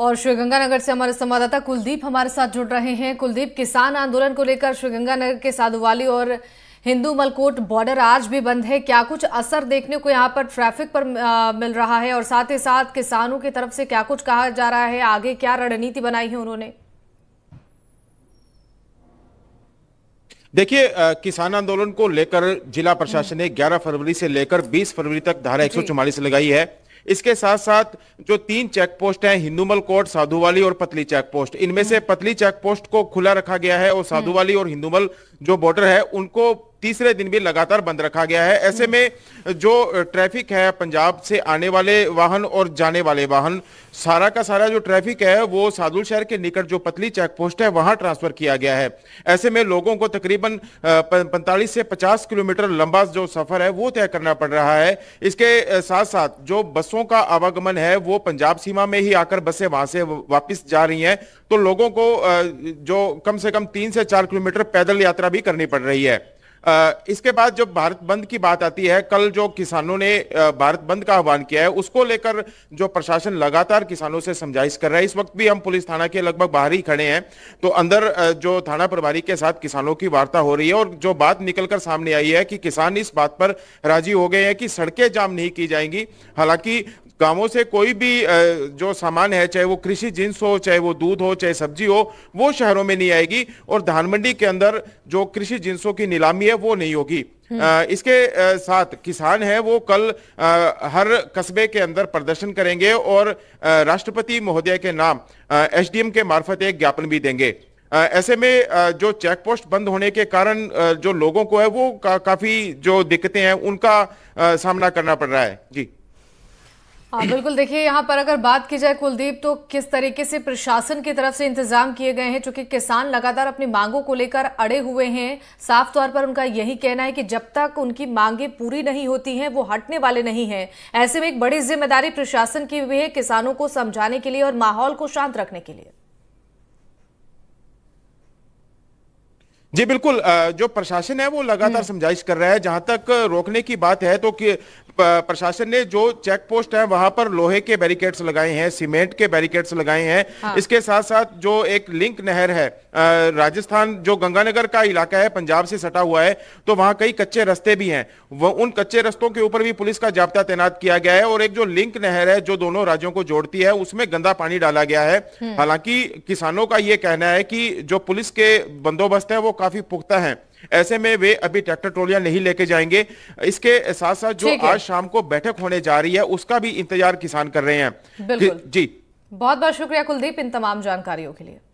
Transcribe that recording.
और श्रीगंगानगर से हमारे संवाददाता कुलदीप हमारे साथ जुड़ रहे हैं कुलदीप किसान आंदोलन को लेकर श्रीगंगानगर के साधुवाली और हिंदू मलकोट बॉर्डर आज भी बंद है क्या कुछ असर देखने को यहाँ पर ट्रैफिक पर मिल रहा है और साथ ही साथ किसानों की तरफ से क्या कुछ कहा जा रहा है आगे क्या रणनीति बनाई है उन्होंने देखिए किसान आंदोलन को लेकर जिला प्रशासन ने 11 हम्म। फरवरी से लेकर 20 फरवरी तक धारा एक लगाई है इसके साथ साथ जो तीन चेक पोस्ट है हिंदूमल कोट साधुवाली और पतली चेक पोस्ट इनमें से हम्म। पतली चेक पोस्ट को खुला रखा गया है और साधुवाली हम्म। और हिंदूमल जो बॉर्डर है उनको तीसरे दिन भी लगातार बंद रखा गया है ऐसे में जो ट्रैफिक है पंजाब से आने वाले वाहन और जाने वाले वाहन सारा का सारा जो ट्रैफिक है वो सादुल शहर के निकट जो पतली चेक पोस्ट है वहां ट्रांसफर किया गया है ऐसे में लोगों को तकरीबन पैंतालीस से पचास किलोमीटर लंबा जो सफर है वो तय करना पड़ रहा है इसके साथ साथ जो बसों का आवागमन है वो पंजाब सीमा में ही आकर बसें वहां से वापिस जा रही है तो लोगों को जो कम से कम तीन से चार किलोमीटर पैदल यात्रा भी करनी पड़ रही है इसके बाद जब भारत बंद की बात आती है कल जो किसानों ने भारत बंद का आह्वान किया है उसको लेकर जो प्रशासन लगातार किसानों से समझाइश कर रहा है इस वक्त भी हम पुलिस थाना के लगभग बाहर ही खड़े हैं तो अंदर जो थाना प्रभारी के साथ किसानों की वार्ता हो रही है और जो बात निकलकर सामने आई है कि किसान इस बात पर राजी हो गए हैं कि सड़कें जाम नहीं की जाएंगी हालांकि गांवों से कोई भी जो सामान है चाहे वो कृषि जींस हो चाहे वो दूध हो चाहे सब्जी हो वो शहरों में नहीं आएगी और धान मंडी के अंदर जो कृषि जिन्सों की नीलामी है वो नहीं होगी हम्म। इसके साथ किसान है वो कल हर कस्बे के अंदर प्रदर्शन करेंगे और राष्ट्रपति महोदय के नाम एसडीएम के मार्फत एक ज्ञापन भी देंगे ऐसे में जो चेक पोस्ट बंद होने के कारण जो लोगों को है वो का, काफी जो दिक्कतें हैं उनका सामना करना पड़ रहा है जी हाँ बिल्कुल देखिए यहाँ पर अगर बात की जाए कुलदीप तो किस तरीके से प्रशासन की तरफ से इंतजाम किए गए हैं चूंकि किसान लगातार अपनी मांगों को लेकर अड़े हुए हैं साफ तौर पर उनका यही कहना है कि जब तक उनकी मांगे पूरी नहीं होती हैं वो हटने वाले नहीं हैं ऐसे में एक बड़ी जिम्मेदारी प्रशासन की हुई है किसानों को समझाने के लिए और माहौल को शांत रखने के लिए जी बिल्कुल जो प्रशासन है वो लगातार हम्म। समझाइश कर रहा है जहां तक रोकने की बात है तो कि प्रशासन ने जो चेक पोस्ट है वहां पर लोहे के बैरिकेड्स लगाए हैं सीमेंट के बैरिकेड्स लगाए हैं हाँ। इसके साथ साथ जो एक लिंक नहर है राजस्थान जो गंगानगर का इलाका है पंजाब से सटा हुआ है तो वहां कई कच्चे रस्ते भी हैं वह उन कच्चे रस्तों के ऊपर भी पुलिस का जाब्ता तैनात किया गया है और एक जो लिंक नहर है जो दोनों राज्यों को जोड़ती है उसमें गंदा पानी डाला गया है हम्म। हालांकि किसानों का ये कहना है कि जो पुलिस के बंदोबस्त है वो काफी पुख्ता है ऐसे में वे अभी ट्रैक्टर ट्रोलियां नहीं लेके जाएंगे इसके साथ साथ जो आज शाम को बैठक होने जा रही है उसका भी इंतजार किसान कर रहे हैं जी बहुत बहुत शुक्रिया कुलदीप इन तमाम जानकारियों के लिए